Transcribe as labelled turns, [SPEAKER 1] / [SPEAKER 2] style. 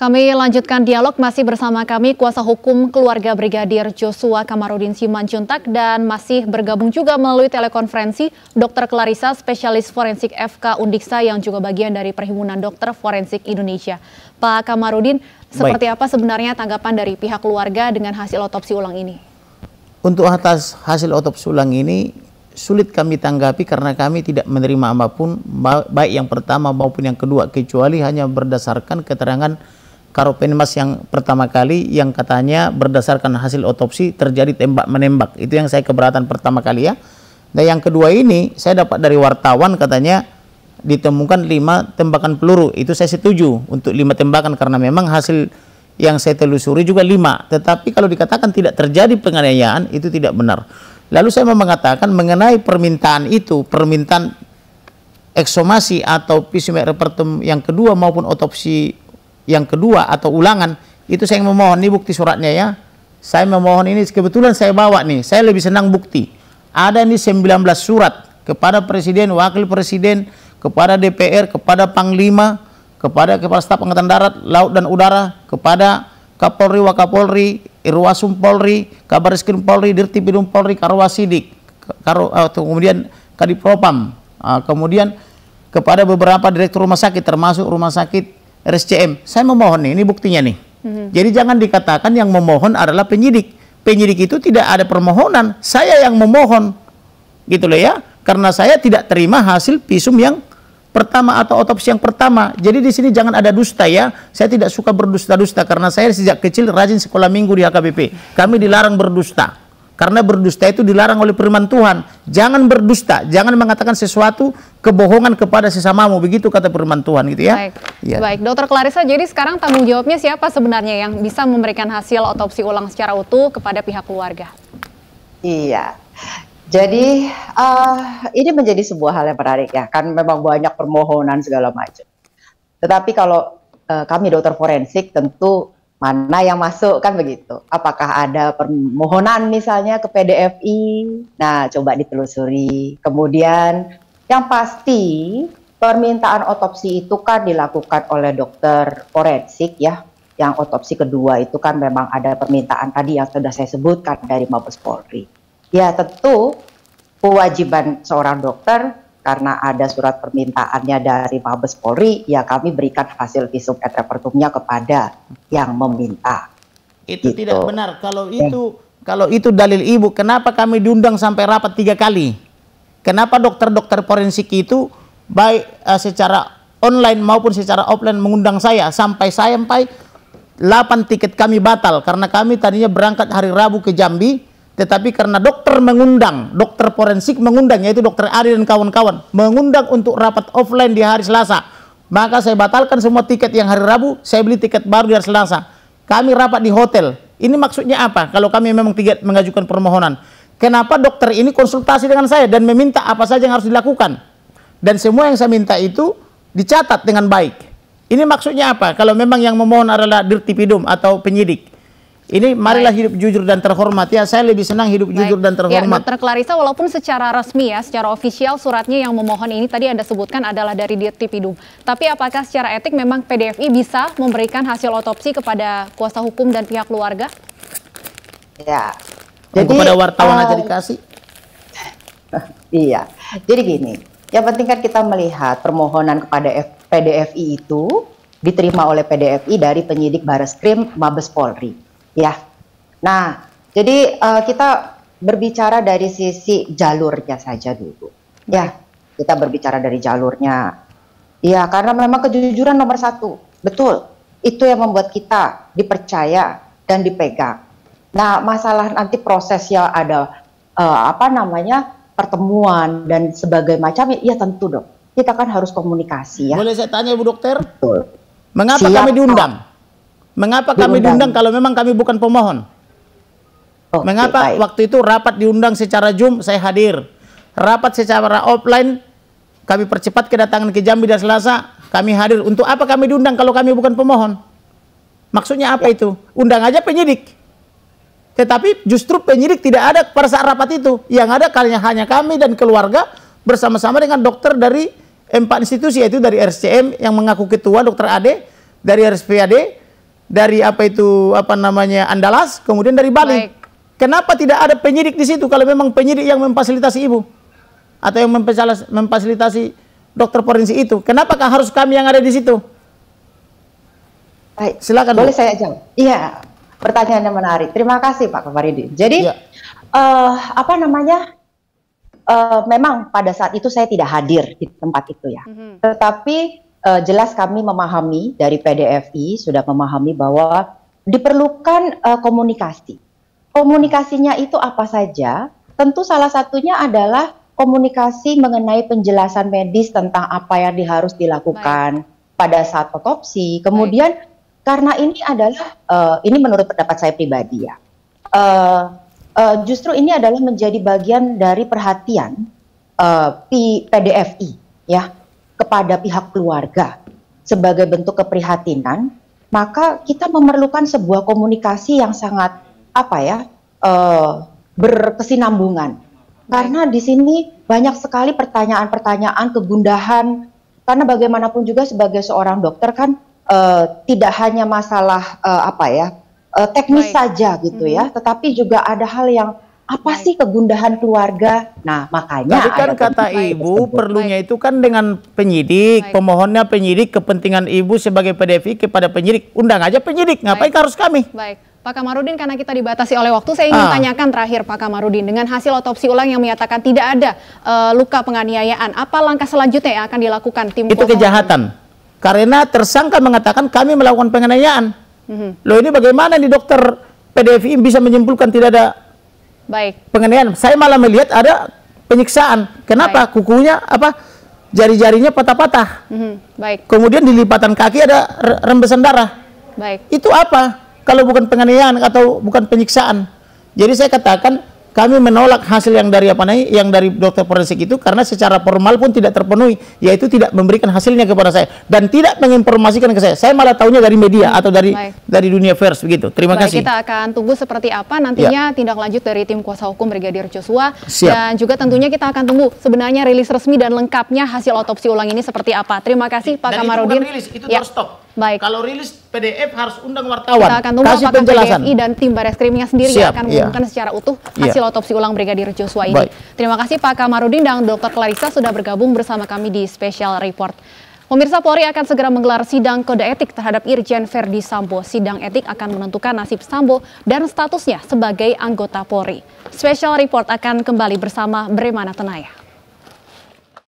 [SPEAKER 1] Kami lanjutkan dialog masih bersama kami kuasa hukum keluarga Brigadir Joshua Kamarudin Simanjuntak dan masih bergabung juga melalui telekonferensi Dr. Clarissa spesialis forensik FK Undiksa yang juga bagian dari Perhimpunan Dokter Forensik Indonesia. Pak Kamarudin, seperti Baik. apa sebenarnya tanggapan dari pihak keluarga dengan hasil otopsi ulang ini?
[SPEAKER 2] Untuk atas hasil otopsi ulang ini sulit kami tanggapi karena kami tidak menerima apapun baik yang pertama maupun yang kedua kecuali hanya berdasarkan keterangan karopenmas yang pertama kali yang katanya berdasarkan hasil otopsi terjadi tembak menembak itu yang saya keberatan pertama kali ya dan yang kedua ini saya dapat dari wartawan katanya ditemukan lima tembakan peluru itu saya setuju untuk lima tembakan karena memang hasil yang saya telusuri juga lima tetapi kalau dikatakan tidak terjadi penganiayaan itu tidak benar lalu saya mau mengatakan mengenai permintaan itu permintaan eksomasi atau pisumer repertum yang kedua maupun otopsi yang kedua atau ulangan itu saya memohon ini bukti suratnya ya saya memohon ini kebetulan saya bawa nih saya lebih senang bukti ada nih 19 surat kepada presiden wakil presiden kepada DPR kepada panglima kepada kepala staf angkatan darat laut dan udara kepada Kapolri Wakapolri Irwasum Polri Kabareskrim Polri Dirtipidum Polri Karwasidik Karo, atau eh, kemudian Kadipropam ah, kemudian kepada beberapa direktur rumah sakit termasuk rumah sakit RSCM. Saya memohon nih, ini buktinya nih. Hmm. Jadi jangan dikatakan yang memohon adalah penyidik. Penyidik itu tidak ada permohonan. Saya yang memohon. Gitu loh ya. Karena saya tidak terima hasil visum yang pertama atau otopsi yang pertama. Jadi di sini jangan ada dusta ya. Saya tidak suka berdusta-dusta karena saya sejak kecil rajin sekolah minggu di HKBP. Kami dilarang berdusta. Karena berdusta itu dilarang oleh firman Tuhan. Jangan berdusta, jangan mengatakan sesuatu kebohongan kepada sesamamu. Begitu kata firman Tuhan gitu ya. Baik. ya. Baik,
[SPEAKER 1] Dokter Clarissa, jadi sekarang tanggung jawabnya siapa sebenarnya yang bisa memberikan hasil otopsi ulang secara utuh kepada pihak keluarga?
[SPEAKER 3] Iya. Jadi uh, ini menjadi sebuah hal yang menarik ya, kan memang banyak permohonan segala macam. Tetapi kalau uh, kami dokter forensik tentu mana yang masuk kan begitu. Apakah ada permohonan misalnya ke PDFI? Nah, coba ditelusuri. Kemudian yang pasti permintaan otopsi itu kan dilakukan oleh dokter forensik ya. Yang otopsi kedua itu kan memang ada permintaan tadi yang sudah saya sebutkan dari Mabes Polri. Ya, tentu kewajiban seorang dokter karena ada surat permintaannya dari Mabes Polri, ya kami berikan hasil visum et repertumnya
[SPEAKER 2] kepada yang meminta. Itu gitu. tidak benar. Kalau ya. itu kalau itu dalil ibu, kenapa kami diundang sampai rapat tiga kali? Kenapa dokter-dokter forensik itu baik uh, secara online maupun secara offline mengundang saya sampai saya sampai 8 tiket kami batal karena kami tadinya berangkat hari Rabu ke Jambi tetapi karena dokter mengundang, dokter forensik mengundang, yaitu dokter Ari dan kawan-kawan, mengundang untuk rapat offline di hari Selasa. Maka saya batalkan semua tiket yang hari Rabu, saya beli tiket baru di hari Selasa. Kami rapat di hotel. Ini maksudnya apa? Kalau kami memang tiket mengajukan permohonan. Kenapa dokter ini konsultasi dengan saya dan meminta apa saja yang harus dilakukan? Dan semua yang saya minta itu dicatat dengan baik. Ini maksudnya apa? Kalau memang yang memohon adalah dirtipidum atau penyidik, ini marilah Baik. hidup jujur dan terhormat ya. Saya lebih senang hidup Baik. jujur dan ya, terhormat. Ya,
[SPEAKER 1] Dr. Clarissa, walaupun secara resmi ya, secara ofisial suratnya yang memohon ini tadi Anda sebutkan adalah dari Dirtipidum. Tapi apakah secara etik memang PDFI bisa memberikan hasil otopsi kepada kuasa hukum dan pihak keluarga?
[SPEAKER 3] Ya. Jadi kepada wartawan uh, aja eh, dikasih. Iya. Jadi gini, yang penting kan kita melihat permohonan kepada F PDFI itu diterima oleh PDFI dari penyidik Baris Krim Mabes Polri Ya. Nah, jadi uh, kita berbicara dari sisi jalurnya saja dulu. Ya, kita berbicara dari jalurnya. Ya, karena memang kejujuran nomor satu. Betul. Itu yang membuat kita dipercaya dan dipegang. Nah, masalah nanti proses yang ada uh, apa namanya pertemuan dan sebagai macamnya,
[SPEAKER 2] ya tentu dong. Kita kan harus komunikasi ya. Boleh saya tanya Bu Dokter? Betul. Mengapa Siap kami diundang? Mengapa kami diundang kalau memang kami bukan pemohon? Oh, Mengapa waktu itu rapat diundang secara Zoom saya hadir. Rapat secara offline kami percepat kedatangan ke Jambi dan Selasa, kami hadir. Untuk apa kami diundang kalau kami bukan pemohon? Maksudnya apa ya. itu? Undang aja penyidik. Tetapi justru penyidik tidak ada pada saat rapat itu. Yang ada kalinya hanya kami dan keluarga bersama-sama dengan dokter dari empat institusi yaitu dari RCM yang mengaku ketua dokter Ade, dari RSPAD, dari apa itu apa namanya Andalas, kemudian dari Bali. Baik. Kenapa tidak ada penyidik di situ kalau memang penyidik yang memfasilitasi ibu atau yang memfasilitasi dokter forensik itu? Kenapakah harus kami yang ada di situ? Baik, silakan. Boleh saya jawab? Iya, pertanyaan yang menarik. Terima kasih Pak Kamaridi. Jadi ya.
[SPEAKER 3] uh, apa namanya? Uh, memang pada saat itu saya tidak hadir di tempat itu ya. Mm -hmm. Tetapi uh, jelas kami memahami dari PDFI sudah memahami bahwa diperlukan uh, komunikasi. Komunikasinya itu apa saja? Tentu salah satunya adalah komunikasi mengenai penjelasan medis tentang apa yang harus dilakukan Baik. pada saat otopsi. Kemudian Baik. karena ini adalah uh, ini menurut pendapat saya pribadi ya. Uh, uh, justru ini adalah menjadi bagian dari perhatian uh, PDFI ya kepada pihak keluarga sebagai bentuk keprihatinan, maka kita memerlukan sebuah komunikasi yang sangat apa ya uh, berkesinambungan. Karena di sini banyak sekali pertanyaan-pertanyaan kegundahan. Karena bagaimanapun juga sebagai seorang dokter kan uh, tidak hanya masalah uh, apa ya uh, teknis Baik. saja gitu mm -hmm. ya, mm-hmm. tetapi juga ada hal yang apa sih kegundahan keluarga?
[SPEAKER 2] Nah, makanya Tapi kan kata ibu perlunya itu kan dengan penyidik, Baik. pemohonnya penyidik, kepentingan ibu sebagai PDFI kepada penyidik. Undang aja penyidik, ngapain harus kami?
[SPEAKER 1] Baik. Pak Kamarudin, karena kita dibatasi oleh waktu, saya ingin ah. tanyakan terakhir Pak Kamarudin dengan hasil otopsi ulang yang menyatakan tidak ada uh, luka penganiayaan, apa langkah selanjutnya yang akan dilakukan tim? Itu kejahatan,
[SPEAKER 2] hukum? karena tersangka mengatakan kami melakukan penganiayaan. Mm -hmm. Loh ini bagaimana nih dokter PDFI bisa menyimpulkan tidak ada Baik. Penganiayaan. Saya malah melihat ada penyiksaan. Kenapa? Baik. Kukunya apa? Jari-jarinya patah-patah.
[SPEAKER 1] Mm -hmm. Baik.
[SPEAKER 2] Kemudian di lipatan kaki ada rembesan darah. Baik. Itu apa? Kalau bukan penganiayaan atau bukan penyiksaan. Jadi saya katakan kami menolak hasil yang dari apa nih yang dari dokter forensik itu karena secara formal pun tidak terpenuhi yaitu tidak memberikan hasilnya kepada saya dan tidak menginformasikan ke saya saya malah tahunya dari media atau dari Baik. dari dunia pers begitu terima Baik, kasih kita
[SPEAKER 1] akan tunggu seperti apa nantinya ya. tindak lanjut dari tim kuasa hukum brigadir Joshua Siap. dan juga tentunya kita akan tunggu sebenarnya rilis resmi dan lengkapnya hasil otopsi ulang ini seperti apa terima kasih Pak dan Kamarudin itu, bukan
[SPEAKER 2] rilis, itu ya. stop
[SPEAKER 1] Baik. Kalau rilis
[SPEAKER 2] PDF harus undang wartawan. Kita akan tunggu Kasih apakah penjelasan. PDFI
[SPEAKER 1] dan tim baris krimnya sendiri Siap, akan iya. mengumumkan yeah. secara utuh hasil yeah. otopsi ulang Brigadir Joshua ini. Baik. Terima kasih Pak Kamarudin dan Dr. Clarissa sudah bergabung bersama kami di Special Report. Pemirsa Polri akan segera menggelar sidang kode etik terhadap Irjen Verdi Sambo. Sidang etik akan menentukan nasib Sambo dan statusnya sebagai anggota Polri. Special Report akan kembali bersama Bremana Tenaya.